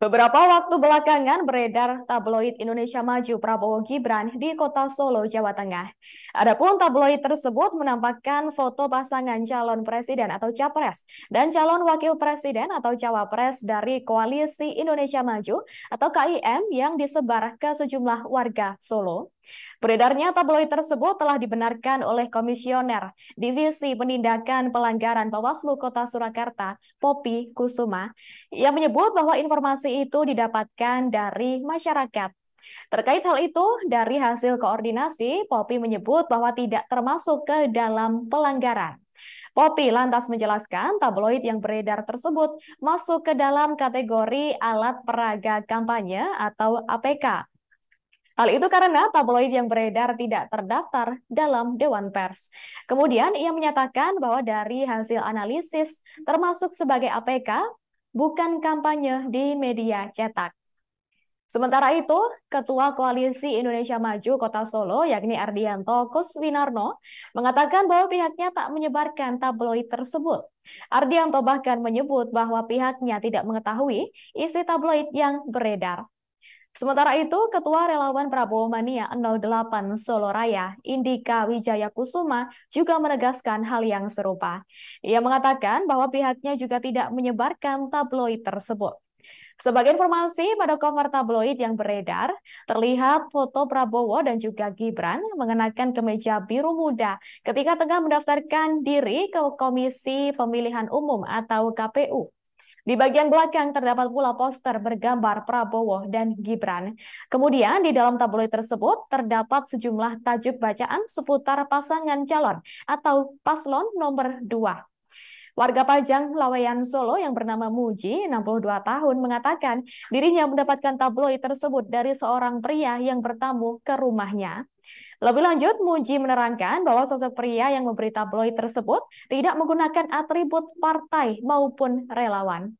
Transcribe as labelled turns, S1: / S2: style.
S1: Beberapa waktu belakangan beredar tabloid Indonesia Maju Prabowo Gibran di kota Solo, Jawa Tengah. Adapun tabloid tersebut menampakkan foto pasangan calon presiden atau capres dan calon wakil presiden atau cawapres dari Koalisi Indonesia Maju atau KIM yang disebar ke sejumlah warga Solo. Beredarnya tabloid tersebut telah dibenarkan oleh Komisioner Divisi Penindakan Pelanggaran Bawaslu Kota Surakarta, Popi Kusuma, yang menyebut bahwa informasi itu didapatkan dari masyarakat. Terkait hal itu, dari hasil koordinasi, Popi menyebut bahwa tidak termasuk ke dalam pelanggaran. Popi lantas menjelaskan tabloid yang beredar tersebut masuk ke dalam kategori alat peraga kampanye atau APK Hal itu karena tabloid yang beredar tidak terdaftar dalam Dewan Pers. Kemudian ia menyatakan bahwa dari hasil analisis termasuk sebagai APK bukan kampanye di media cetak. Sementara itu, Ketua Koalisi Indonesia Maju Kota Solo, yakni Ardianto Kuswinarno, mengatakan bahwa pihaknya tak menyebarkan tabloid tersebut. Ardianto bahkan menyebut bahwa pihaknya tidak mengetahui isi tabloid yang beredar. Sementara itu, Ketua Relawan Prabowo Mania 08 Solo Raya, Indika Wijaya Kusuma, juga menegaskan hal yang serupa. Ia mengatakan bahwa pihaknya juga tidak menyebarkan tabloid tersebut. Sebagai informasi, pada cover tabloid yang beredar, terlihat foto Prabowo dan juga Gibran mengenakan kemeja biru muda ketika tengah mendaftarkan diri ke Komisi Pemilihan Umum atau KPU. Di bagian belakang terdapat pula poster bergambar Prabowo dan Gibran. Kemudian di dalam tabloid tersebut terdapat sejumlah tajuk bacaan seputar pasangan calon atau paslon nomor 2 Warga Pajang Laweyan Solo yang bernama Muji, 62 tahun, mengatakan dirinya mendapatkan tabloid tersebut dari seorang pria yang bertamu ke rumahnya. Lebih lanjut, Muji menerangkan bahwa sosok pria yang memberi tabloid tersebut tidak menggunakan atribut partai maupun relawan.